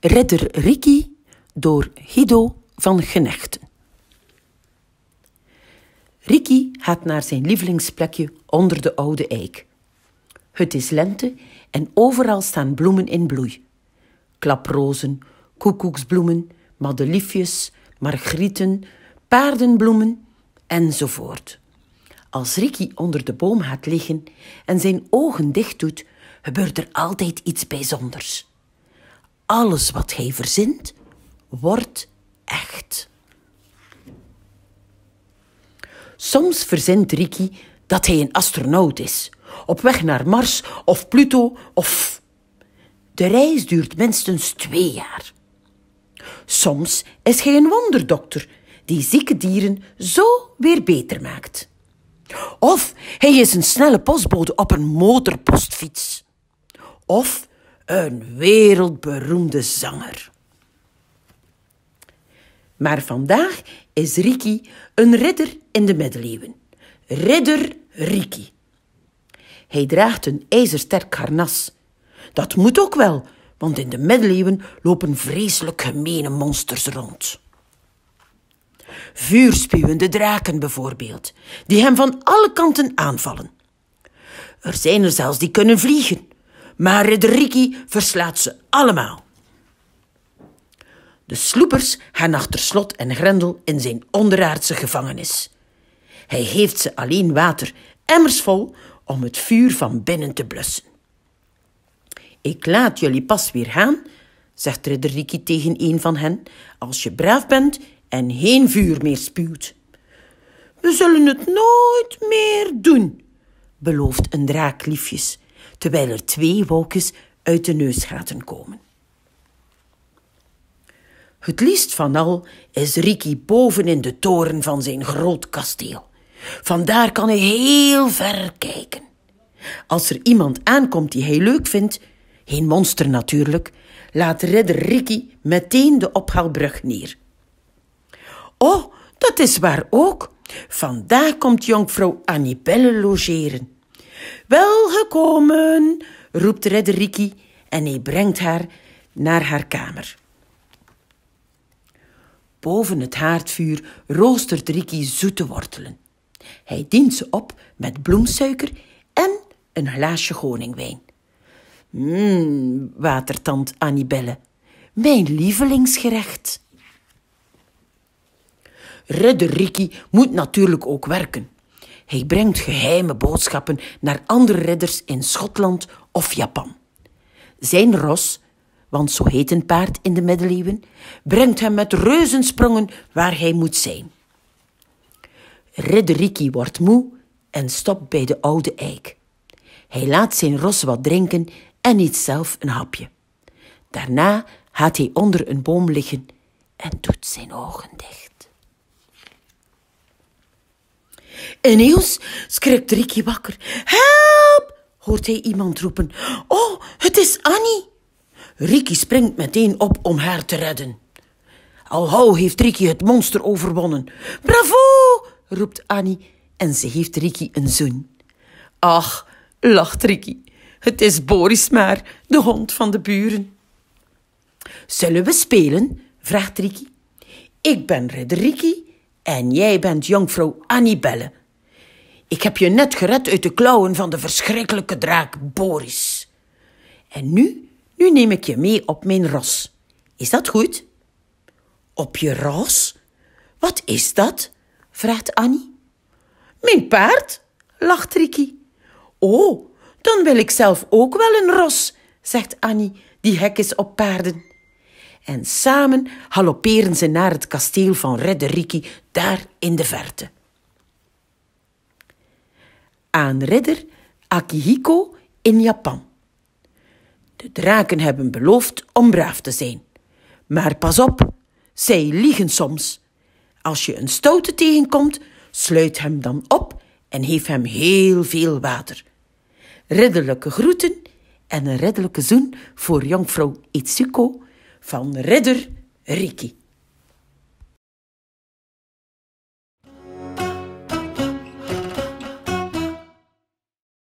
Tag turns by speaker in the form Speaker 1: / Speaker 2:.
Speaker 1: Redder Ricky door Guido van Genechten. Ricky gaat naar zijn lievelingsplekje onder de oude eik. Het is lente en overal staan bloemen in bloei. Klaprozen, koekoeksbloemen, madeliefjes, margrieten, paardenbloemen enzovoort. Als Ricky onder de boom gaat liggen en zijn ogen dicht doet, gebeurt er altijd iets bijzonders alles wat hij verzint, wordt echt. Soms verzint Ricky dat hij een astronaut is, op weg naar Mars of Pluto of. De reis duurt minstens twee jaar. Soms is hij een wonderdokter die zieke dieren zo weer beter maakt. Of hij is een snelle postbode op een motorpostfiets. Of een wereldberoemde zanger. Maar vandaag is Riki een ridder in de middeleeuwen. Ridder Riki. Hij draagt een ijzersterk harnas. Dat moet ook wel, want in de middeleeuwen lopen vreselijk gemene monsters rond. Vuurspuwende draken bijvoorbeeld, die hem van alle kanten aanvallen. Er zijn er zelfs die kunnen vliegen maar Rederiki verslaat ze allemaal. De sloepers gaan achter slot en grendel in zijn onderaardse gevangenis. Hij geeft ze alleen water, emmersvol om het vuur van binnen te blussen. Ik laat jullie pas weer gaan, zegt Ridderiki tegen een van hen, als je braaf bent en geen vuur meer spuwt. We zullen het nooit meer doen, belooft een draak liefjes terwijl er twee wolkjes uit de neusgaten komen. Het liefst van al is Riki boven in de toren van zijn groot kasteel. Vandaar kan hij heel ver kijken. Als er iemand aankomt die hij leuk vindt, geen monster natuurlijk, laat ridder Riki meteen de ophaalbrug neer. Oh, dat is waar ook. Vandaag komt jonkvrouw Annibelle logeren. Welgekomen, roept Riki en hij brengt haar naar haar kamer. Boven het haardvuur roostert Riki zoete wortelen. Hij dient ze op met bloemsuiker en een glaasje honingwijn. Mmm, watertand Annibelle, mijn lievelingsgerecht. Ridder Riki moet natuurlijk ook werken. Hij brengt geheime boodschappen naar andere ridders in Schotland of Japan. Zijn ros, want zo heet een paard in de middeleeuwen, brengt hem met reuzensprongen waar hij moet zijn. Ridderiki wordt moe en stopt bij de oude eik. Hij laat zijn ros wat drinken en eet zelf een hapje. Daarna gaat hij onder een boom liggen en doet zijn ogen dicht. Ineens schrikt Ricky wakker. Help! hoort hij iemand roepen. Oh, het is Annie! Ricky springt meteen op om haar te redden. Al gauw heeft Ricky het monster overwonnen. Bravo! roept Annie en ze geeft Ricky een zoen. Ach, lacht Ricky. Het is Boris maar, de hond van de buren. Zullen we spelen? vraagt Ricky. Ik ben Ridder Ricky en jij bent jonkvrouw Bellen. Ik heb je net gered uit de klauwen van de verschrikkelijke draak Boris. En nu, nu neem ik je mee op mijn ros. Is dat goed? Op je ros? Wat is dat? vraagt Annie. Mijn paard, lacht Ricky. Oh, dan wil ik zelf ook wel een ros, zegt Annie, die hek is op paarden. En samen galopperen ze naar het kasteel van Redder Rikki daar in de verte aan ridder Akihiko in Japan. De draken hebben beloofd om braaf te zijn. Maar pas op, zij liegen soms. Als je een stoute tegenkomt, sluit hem dan op en geef hem heel veel water. Ridderlijke groeten en een ridderlijke zoen voor jonkvrouw Itsuko van Ridder Riki.